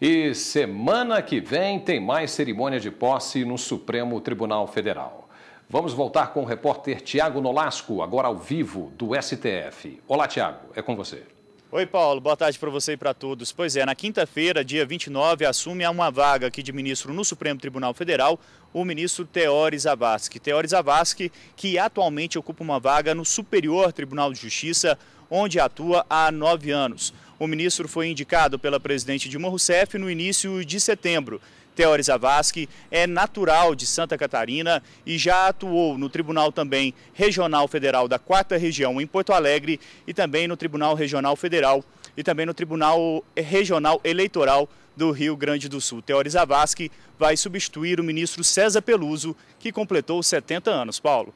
E semana que vem tem mais cerimônia de posse no Supremo Tribunal Federal. Vamos voltar com o repórter Tiago Nolasco, agora ao vivo do STF. Olá, Tiago, é com você. Oi, Paulo. Boa tarde para você e para todos. Pois é, na quinta-feira, dia 29, assume uma vaga aqui de ministro no Supremo Tribunal Federal o ministro Teóris Avasque. Teóris Avasque, que atualmente ocupa uma vaga no Superior Tribunal de Justiça, onde atua há nove anos. O ministro foi indicado pela presidente Dilma Rousseff no início de setembro. Teori Zavascki, é natural de Santa Catarina e já atuou no Tribunal também Regional Federal da 4 Região em Porto Alegre e também no Tribunal Regional Federal e também no Tribunal Regional Eleitoral do Rio Grande do Sul. Teori Zavascki vai substituir o ministro César Peluso, que completou 70 anos. Paulo.